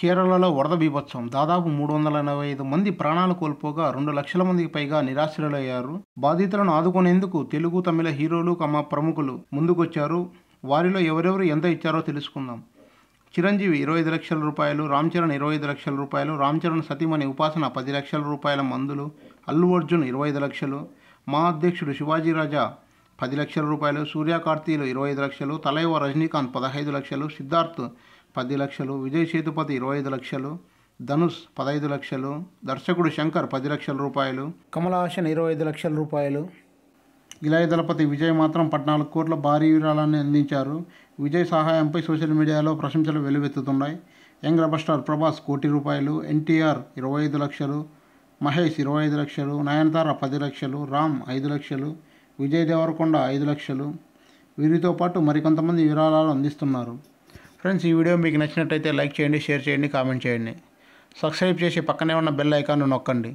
కేరళలో వరద బీభత్సం దాదాపు మూడు వందల ఎనభై ఐదు మంది ప్రాణాలు కోల్పోగా రెండు లక్షల మందికి పైగా నిరాశ్రయులయ్యారు బాధితులను ఆదుకునేందుకు తెలుగు తమిళ హీరోలు కమ ప్రముఖులు ముందుకొచ్చారు వారిలో ఎవరెవరు ఎంత ఇచ్చారో తెలుసుకుందాం చిరంజీవి ఇరవై ఐదు లక్షల రూపాయలు రామ్ చరణ్ ఇరవై ఐదు లక్షల రూపాయలు రామ్ చరణ్ సతీమణి ఉపాసన పది లక్షల రూపాయల మందులు అల్లు అర్జున్ ఇరవై ఐదు లక్షలు మా అధ్యక్షుడు శివాజీ రాజా పది లక్షల రూపాయలు సూర్య కార్తీలు ఇరవై ఐదు లక్షలు తలైవ రజనీకాంత్ పదహైదు లక్షలు సిద్ధార్థ్ పది లక్షలు విజయ్ సేతుపతి ఇరవై ఐదు లక్షలు ధనుష్ పదహైదు లక్షలు దర్శకుడు శంకర్ పది లక్షల రూపాయలు కమలహాసన్ ఇరవై ఐదు లక్షల రూపాయలు ఇలాయ దళపతి విజయ్ మాత్రం పద్నాలుగు కోట్ల భారీ విరాళాన్ని అందించారు విజయ్ సహాయంపై సోషల్ మీడియాలో ప్రశంసలు వెలువెత్తుతున్నాయి యంగ్ రెబర్ స్టార్ ప్రభాస్ కోటి రూపాయలు ఎన్టీఆర్ ఇరవై ఐదు లక్షలు మహేష్ ఇరవై ఐదు లక్షలు నయనతార పది లక్షలు రామ్ ఐదు లక్షలు విజయ్ దేవరకొండ ఐదు లక్షలు వీరితో పాటు మరికొంతమంది విరాళాలు అందిస్తున్నారు ఫ్రెండ్స్ ఈ వీడియో మీకు నచ్చినట్టయితే లైక్ చేయండి షేర్ చేయండి కామెంట్ చేయండి సబ్స్క్రైబ్ చేసి పక్కనే ఉన్న బెల్ ఐకాన్ను నొక్కండి